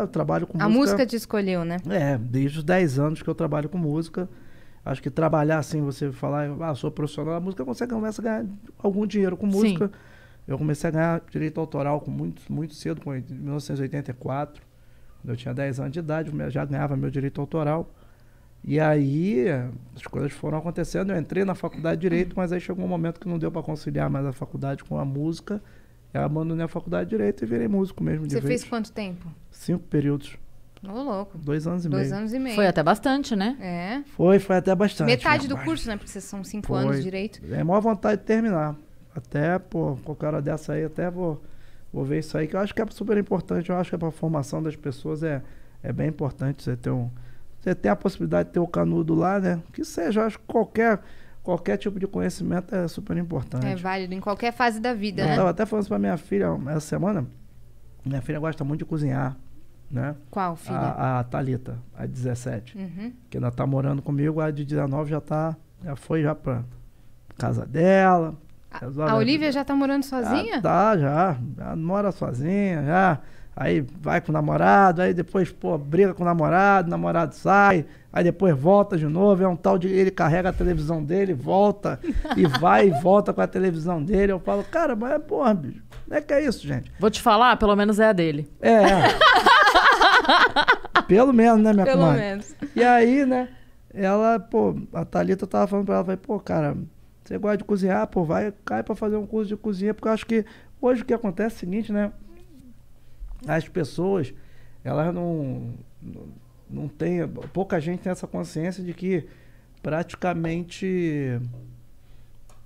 Eu trabalho com a música. A música te escolheu, né? É, desde os 10 anos que eu trabalho com música. Acho que trabalhar assim, você falar, ah, sou profissional da música, você começa a ganhar algum dinheiro com música. Sim. Eu comecei a ganhar direito autoral com muito, muito cedo, com 1984. Quando eu tinha 10 anos de idade, eu já ganhava meu direito autoral. E aí as coisas foram acontecendo. Eu entrei na faculdade de direito, mas aí chegou um momento que não deu para conciliar mais a faculdade com a música. Eu abandonei a faculdade de Direito e virei músico mesmo Você fez quanto tempo? Cinco períodos. Ô, louco. Dois anos e Dois meio. Dois anos e meio. Foi até bastante, né? É. Foi, foi até bastante. Metade do curso, né? Porque são cinco foi. anos de Direito. É a maior vontade de terminar. Até, pô, qualquer hora dessa aí, até vou, vou ver isso aí, que eu acho que é super importante. Eu acho que para a formação das pessoas é, é bem importante você ter um... Você tem a possibilidade de ter o canudo lá, né? Que seja, eu acho que qualquer qualquer tipo de conhecimento é super importante. É válido em qualquer fase da vida, é, né? Eu né? Estava até falando para minha filha essa semana. Minha filha gosta muito de cozinhar, né? Qual filha? A, a Thalita, a 17. Uhum. Que ainda está morando comigo, a de 19 já tá, já foi já para casa dela. A, a Olivia já está morando sozinha? Já tá, já. Já mora sozinha, já Aí vai com o namorado, aí depois, pô, briga com o namorado, o namorado sai, aí depois volta de novo, é um tal de. Ele carrega a televisão dele, volta, e vai e volta com a televisão dele. Eu falo, cara, mas é porra, bicho. Não é que é isso, gente. Vou te falar, pelo menos é a dele. É. pelo menos, né, minha Pelo comadre? menos. E aí, né, ela, pô, a Thalita tava falando pra ela, falei, pô, cara, você gosta de cozinhar, pô, vai, cai pra fazer um curso de cozinha, porque eu acho que hoje o que acontece é o seguinte, né? as pessoas, elas não, não têm, pouca gente tem essa consciência de que praticamente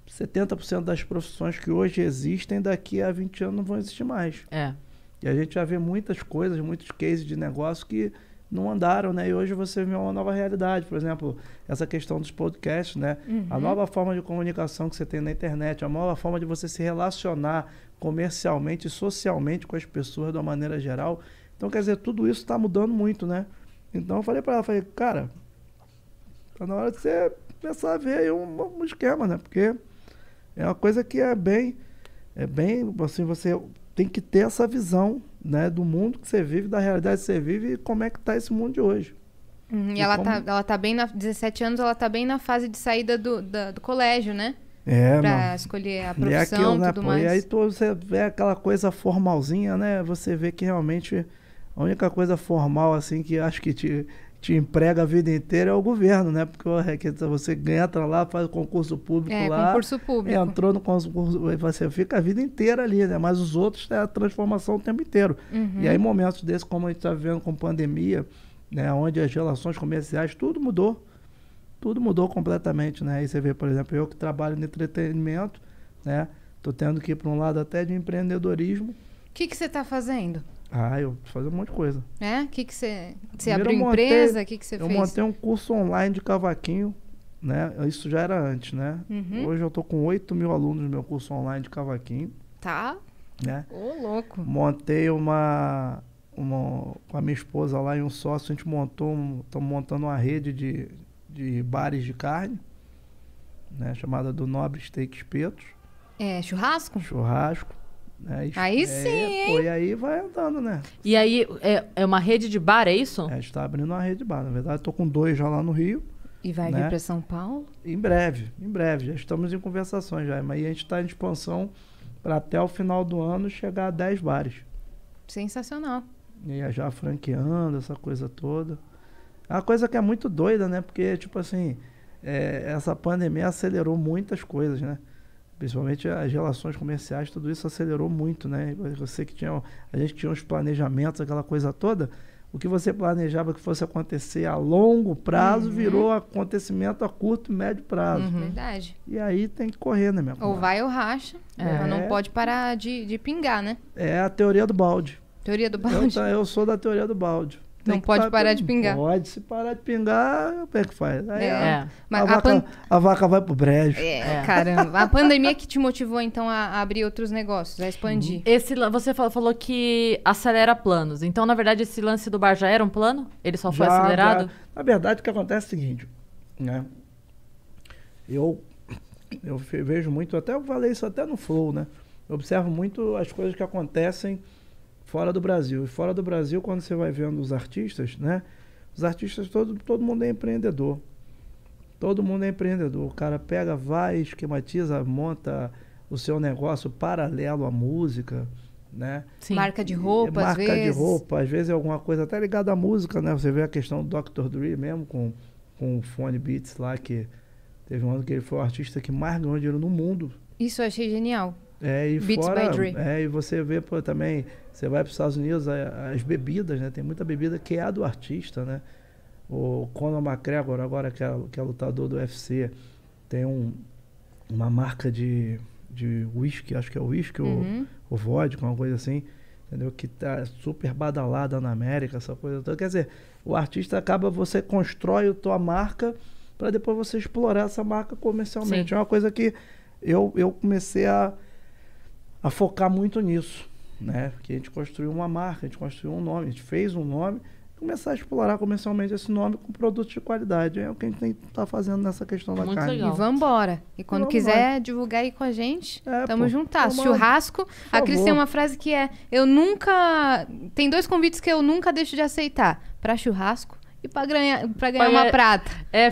70% das profissões que hoje existem daqui a 20 anos não vão existir mais. É. E a gente já vê muitas coisas, muitos cases de negócio que não andaram, né? E hoje você vê uma nova realidade. Por exemplo, essa questão dos podcasts, né? Uhum. A nova forma de comunicação que você tem na internet, a nova forma de você se relacionar comercialmente e socialmente com as pessoas de uma maneira geral. Então, quer dizer, tudo isso está mudando muito, né? Então eu falei para ela, falei, cara, tá na hora de você começar a ver aí um, um esquema, né? Porque é uma coisa que é bem, é bem, assim, você tem que ter essa visão, né, do mundo que você vive, da realidade que você vive e como é que tá esse mundo de hoje. Uhum, e, e, ela, como... tá, ela tá bem na 17 anos, ela tá bem na fase de saída do, da, do colégio, né? É, para escolher a é profissão e aquilo, né, tudo pô, mais. E aí tu, você vê aquela coisa formalzinha, né? Você vê que realmente a única coisa formal assim que acho que te, te emprega a vida inteira é o governo, né? Porque é você entra lá, faz concurso público é, lá. concurso público. Entrou no concurso, você fica a vida inteira ali, né? Mas os outros é a transformação o tempo inteiro. Uhum. E aí momentos desses, como a gente está vendo com pandemia, né? Onde as relações comerciais, tudo mudou tudo mudou completamente, né? Aí você vê, por exemplo, eu que trabalho no entretenimento, né? Tô tendo que ir para um lado até de empreendedorismo. O que, você está fazendo? Ah, eu tô fazendo um monte de coisa. É? O que, você. Você abriu montei, empresa? O que, você fez? Eu montei um curso online de cavaquinho, né? Isso já era antes, né? Uhum. Hoje eu tô com 8 mil alunos no meu curso online de cavaquinho. Tá. Né? Ô, louco. Montei uma, uma. Com a minha esposa lá e um sócio, a gente montou. Estamos um, montando uma rede de, de bares de carne, né? Chamada do Nobre Steak Espetos. É, churrasco? Churrasco. Né? Aí é, sim. e aí vai andando, né? E aí é, é uma rede de bar, é isso? É, a gente tá abrindo uma rede de bar. Na verdade, estou com dois já lá no Rio. E vai né? vir para São Paulo? Em breve, em breve. Já estamos em conversações já. Mas a gente está em expansão para até o final do ano chegar a 10 bares. Sensacional. E já franqueando essa coisa toda. É uma coisa que é muito doida, né? Porque, tipo assim, é, essa pandemia acelerou muitas coisas, né? Principalmente as relações comerciais, tudo isso acelerou muito, né? Você que tinha. A gente tinha os planejamentos, aquela coisa toda. O que você planejava que fosse acontecer a longo prazo uhum. virou acontecimento a curto e médio prazo. Uhum. Verdade. E aí tem que correr, né, minha Ou vai ou racha. É. Não pode parar de, de pingar, né? É a teoria do balde. Teoria do balde? Eu, eu sou da teoria do balde não pode parar, parar de pingar. Pode, se parar de pingar, como é que faz? Aí é. a, é. Mas a, a, vaca, pan... a vaca vai pro brejo. É, é. caramba. A pandemia que te motivou, então, a, abrir outros negócios, a expandir. Uhum. Esse, você falou, falou, que acelera planos. Então, na verdade, esse lance do bar já era um plano? Ele só foi já, acelerado? Já. Na verdade, o que acontece é o seguinte, né? Eu, eu vejo muito, até eu falei isso até no Flow, né? Eu observo muito as coisas que acontecem fora do Brasil. E fora do Brasil, quando você vai vendo os artistas, né? Os artistas, todo, todo mundo é empreendedor. Todo mundo é empreendedor. O cara pega, vai, esquematiza, monta o seu negócio paralelo à música, né? Sim. Marca de roupa, Marca às vezes. de roupa, às vezes é alguma coisa até ligada à música, né? Você vê a questão do Dr. Dre mesmo com, com o Fone Beats lá, que teve um ano que ele foi o artista que mais ganhou dinheiro no mundo. Isso eu achei genial. É, e Beats fora, by Dre. É, e você vê pô, também, você vai para os Estados Unidos, é, as bebidas, né? Tem muita bebida que é a do artista, né? O Conor McGregor, agora que é, que é lutador do UFC, tem um, uma marca de, de whisky, acho que é whisky uhum. ou, ou vodka, uma coisa assim, entendeu? Que tá super badalada na América, essa coisa toda. Quer dizer, o artista acaba, você constrói a tua marca para depois você explorar essa marca comercialmente. Sim. É uma coisa que eu, eu comecei a a focar muito nisso, né? Porque a gente construiu uma marca, a gente construiu um nome, a gente fez um nome, começar a explorar comercialmente esse nome com produtos de qualidade. É o que a gente tem que tá fazendo nessa questão Muito da carne. Legal. E E quando vamos quiser divulgar aí com a gente, é, tamo juntar. Churrasco. a Cris tem uma frase que é: Eu nunca. Tem dois convites que eu nunca deixo de aceitar: para churrasco e para ganhar, pra ganhar pra uma prata. É.